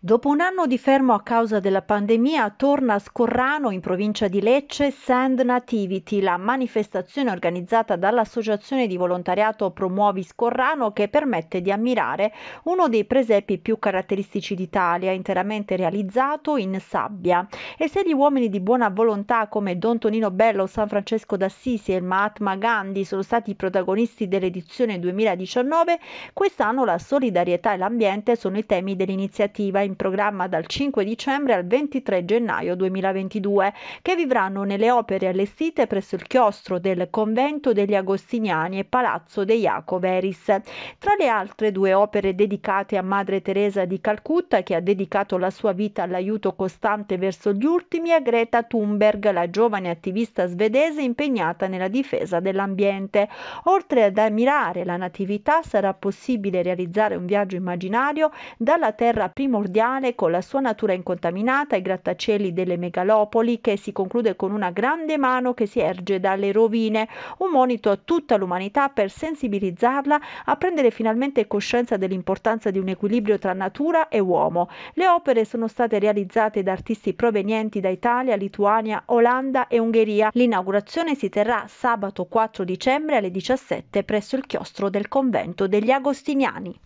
Dopo un anno di fermo a causa della pandemia, torna a Scorrano, in provincia di Lecce, Sand Nativity, la manifestazione organizzata dall'associazione di volontariato Promuovi Scorrano che permette di ammirare uno dei presepi più caratteristici d'Italia, interamente realizzato in sabbia. E se gli uomini di buona volontà come Don Tonino Bello, San Francesco d'Assisi e Mahatma Gandhi sono stati i protagonisti dell'edizione 2019, quest'anno la solidarietà e l'ambiente sono i temi dell'iniziativa in programma dal 5 dicembre al 23 gennaio 2022, che vivranno nelle opere allestite presso il chiostro del convento degli Agostiniani e Palazzo dei Iacoveris. Tra le altre due opere dedicate a Madre Teresa di Calcutta, che ha dedicato la sua vita all'aiuto costante verso gli ultimi, a Greta Thunberg, la giovane attivista svedese impegnata nella difesa dell'ambiente. Oltre ad ammirare la natività, sarà possibile realizzare un viaggio immaginario dalla terra primordiale mondiale con la sua natura incontaminata, i grattacieli delle megalopoli che si conclude con una grande mano che si erge dalle rovine, un monito a tutta l'umanità per sensibilizzarla a prendere finalmente coscienza dell'importanza di un equilibrio tra natura e uomo. Le opere sono state realizzate da artisti provenienti da Italia, Lituania, Olanda e Ungheria. L'inaugurazione si terrà sabato 4 dicembre alle 17 presso il chiostro del convento degli Agostiniani.